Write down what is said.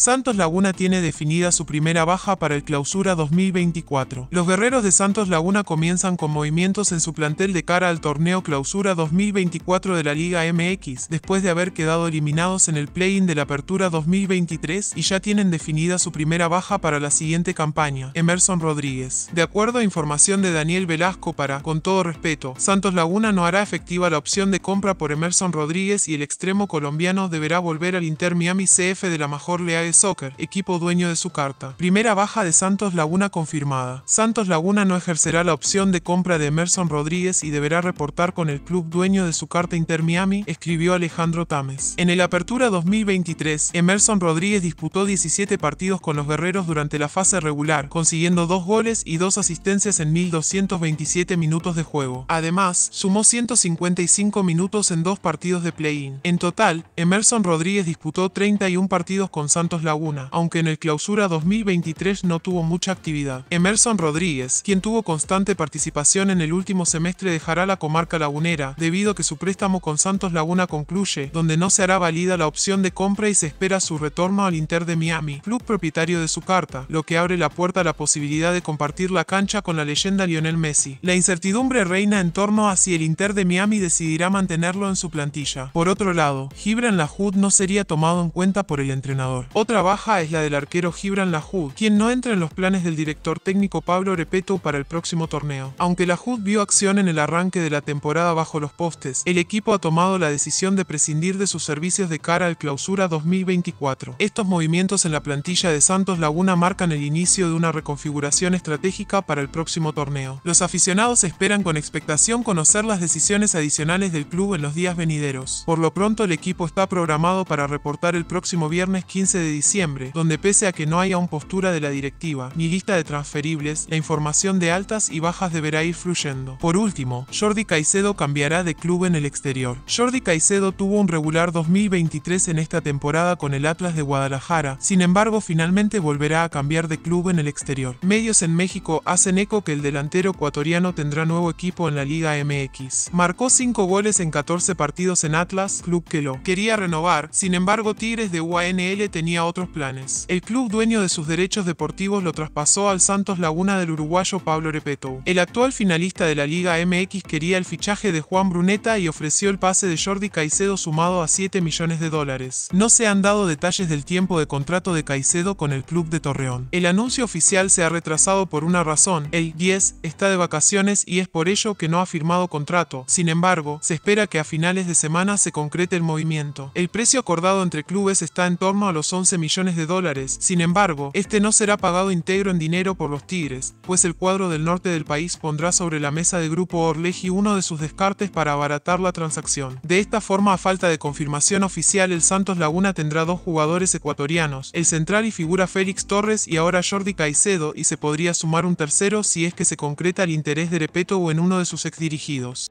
Santos Laguna tiene definida su primera baja para el clausura 2024. Los guerreros de Santos Laguna comienzan con movimientos en su plantel de cara al torneo clausura 2024 de la Liga MX, después de haber quedado eliminados en el play-in de la apertura 2023 y ya tienen definida su primera baja para la siguiente campaña, Emerson Rodríguez. De acuerdo a información de Daniel Velasco para, con todo respeto, Santos Laguna no hará efectiva la opción de compra por Emerson Rodríguez y el extremo colombiano deberá volver al Inter Miami CF de la mejor League Soccer, equipo dueño de su carta. Primera baja de Santos Laguna confirmada. Santos Laguna no ejercerá la opción de compra de Emerson Rodríguez y deberá reportar con el club dueño de su carta Inter Miami, escribió Alejandro Tames. En el Apertura 2023, Emerson Rodríguez disputó 17 partidos con los guerreros durante la fase regular, consiguiendo dos goles y dos asistencias en 1.227 minutos de juego. Además, sumó 155 minutos en dos partidos de play-in. En total, Emerson Rodríguez disputó 31 partidos con Santos Laguna, aunque en el clausura 2023 no tuvo mucha actividad. Emerson Rodríguez, quien tuvo constante participación en el último semestre, dejará la comarca lagunera, debido a que su préstamo con Santos Laguna concluye, donde no se hará válida la opción de compra y se espera su retorno al Inter de Miami, club propietario de su carta, lo que abre la puerta a la posibilidad de compartir la cancha con la leyenda Lionel Messi. La incertidumbre reina en torno a si el Inter de Miami decidirá mantenerlo en su plantilla. Por otro lado, Gibran Lahoud no sería tomado en cuenta por el entrenador. Trabaja es la del arquero Gibran Lajud, quien no entra en los planes del director técnico Pablo Repeto para el próximo torneo. Aunque Lajud vio acción en el arranque de la temporada bajo los postes, el equipo ha tomado la decisión de prescindir de sus servicios de cara al clausura 2024. Estos movimientos en la plantilla de Santos Laguna marcan el inicio de una reconfiguración estratégica para el próximo torneo. Los aficionados esperan con expectación conocer las decisiones adicionales del club en los días venideros. Por lo pronto el equipo está programado para reportar el próximo viernes 15 de diciembre diciembre, donde pese a que no haya un postura de la directiva ni lista de transferibles, la información de altas y bajas deberá ir fluyendo. Por último, Jordi Caicedo cambiará de club en el exterior. Jordi Caicedo tuvo un regular 2023 en esta temporada con el Atlas de Guadalajara, sin embargo finalmente volverá a cambiar de club en el exterior. Medios en México hacen eco que el delantero ecuatoriano tendrá nuevo equipo en la Liga MX. Marcó 5 goles en 14 partidos en Atlas, club que lo quería renovar, sin embargo Tigres de UANL tenía otros planes. El club dueño de sus derechos deportivos lo traspasó al Santos Laguna del uruguayo Pablo Repeto. El actual finalista de la Liga MX quería el fichaje de Juan Bruneta y ofreció el pase de Jordi Caicedo sumado a 7 millones de dólares. No se han dado detalles del tiempo de contrato de Caicedo con el club de Torreón. El anuncio oficial se ha retrasado por una razón. El 10 está de vacaciones y es por ello que no ha firmado contrato. Sin embargo, se espera que a finales de semana se concrete el movimiento. El precio acordado entre clubes está en torno a los 11 millones de dólares, sin embargo, este no será pagado íntegro en dinero por los Tigres, pues el cuadro del norte del país pondrá sobre la mesa de Grupo Orleji uno de sus descartes para abaratar la transacción. De esta forma, a falta de confirmación oficial, el Santos Laguna tendrá dos jugadores ecuatorianos, el central y figura Félix Torres y ahora Jordi Caicedo, y se podría sumar un tercero si es que se concreta el interés de Repeto o en uno de sus exdirigidos.